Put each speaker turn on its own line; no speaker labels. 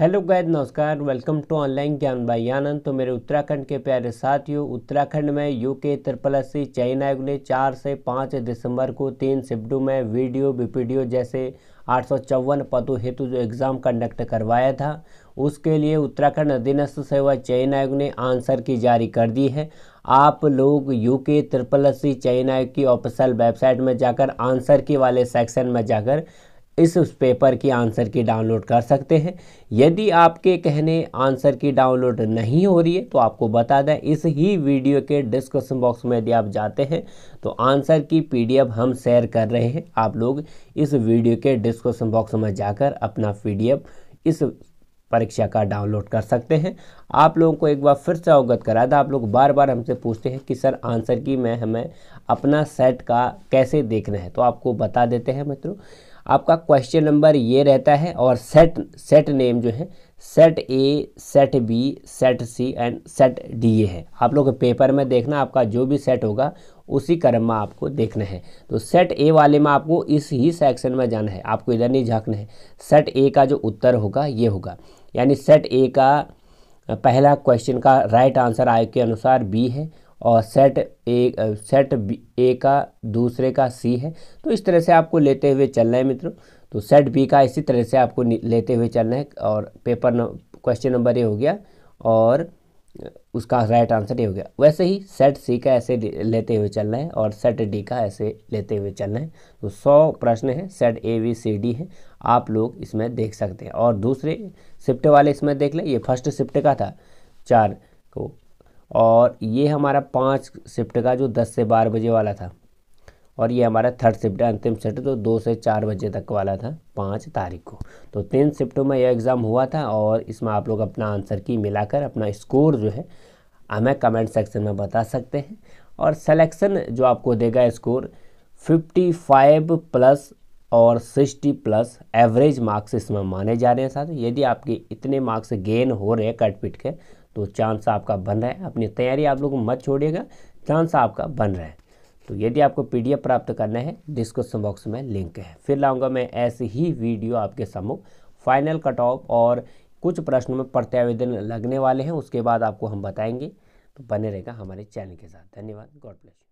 hello guys नमस्कार welcome to online ज्ञान भाई आनंद तो मेरे उत्तराखंड के प्यारे साथियों उत्तराखंड में यूके त्रिपलसी चयन आयोग ने चार से पाँच दिसंबर को तीन शिफ्टों में वीडियो बीपीडीओ जैसे आठ पदों हेतु जो एग्ज़ाम कंडक्ट करवाया था उसके लिए उत्तराखंड अधीनस्थ सेवा चयन आयोग ने आंसर की जारी कर दी है आप लोग यूके त्रिपल सी चयन आयोग की ऑफिशियल वेबसाइट में जाकर आंसर की वाले सेक्शन में जाकर इस उस पेपर की आंसर की डाउनलोड कर सकते हैं यदि आपके कहने आंसर की डाउनलोड नहीं हो रही है तो आपको बता दें इस ही वीडियो के डिस्क्रिप्शन बॉक्स में यदि आप जाते हैं तो आंसर की पीडीएफ हम शेयर कर रहे हैं आप लोग इस वीडियो के डिस्क्रिप्शन बॉक्स में जाकर अपना पीडीएफ इस परीक्षा का डाउनलोड कर सकते हैं आप लोगों को एक बार फिर से अवगत करा था आप लोग बार बार हमसे पूछते हैं कि सर आंसर की मैं हमें अपना सेट का कैसे देखना है तो आपको बता देते हैं मित्रों आपका क्वेश्चन नंबर ये रहता है और सेट सेट नेम जो है set A set B set C and set D A है आप लोग पेपर में देखना आपका जो भी सेट होगा उसी क्रम में आपको देखना है तो सेट ए वाले में आपको इस ही सेक्शन में जाना है आपको इधर नहीं झांकना है सेट ए का जो उत्तर होगा ये होगा यानी सेट ए का पहला क्वेश्चन का राइट आंसर आय के अनुसार बी है और set A set B A का दूसरे का सी है तो इस तरह से आपको लेते हुए चलना है मित्रों तो सेट बी का इसी तरह से आपको लेते हुए चलना है और पेपर क्वेश्चन नंबर ए हो गया और उसका राइट आंसर ये हो गया वैसे ही सेट सी का ऐसे लेते हुए चलना है और सेट डी का ऐसे लेते हुए चलना है तो सौ प्रश्न है set A B C D है आप लोग इसमें देख सकते हैं और दूसरे शिफ्ट वाले इसमें देख लें ये फर्स्ट शिफ्ट का था चार को और ये हमारा पाँच शिफ्ट का जो दस से बारह बजे वाला था और ये हमारा थर्ड शिफ्ट अंतिम शिफ्ट तो दो से चार बजे तक वाला था पाँच तारीख को तो तीन शिफ्टों में यह एग्ज़ाम हुआ था और इसमें आप लोग अपना आंसर की मिलाकर अपना स्कोर जो है हमें कमेंट सेक्शन में बता सकते हैं और सिलेक्शन जो आपको देगा स्कोर 55 प्लस और 60 प्लस एवरेज मार्क्स इसमें माने जा रहे हैं साथ यदि आपके इतने मार्क्स गेन हो रहे हैं कटपिट के तो चांस आपका बन रहा है अपनी तैयारी आप लोग मत छोड़िएगा चांस आपका बन रहा है तो यदि आपको पीडीएफ प्राप्त करना है डिस्क्रिप्शन बॉक्स में लिंक है फिर लाऊंगा मैं ऐसे ही वीडियो आपके सम्मुख फाइनल कट ऑफ और कुछ प्रश्नों में प्रत्यावेदन लगने वाले हैं उसके बाद आपको हम बताएंगे तो बने रहेगा हमारे चैनल के साथ धन्यवाद गॉड ब्लेस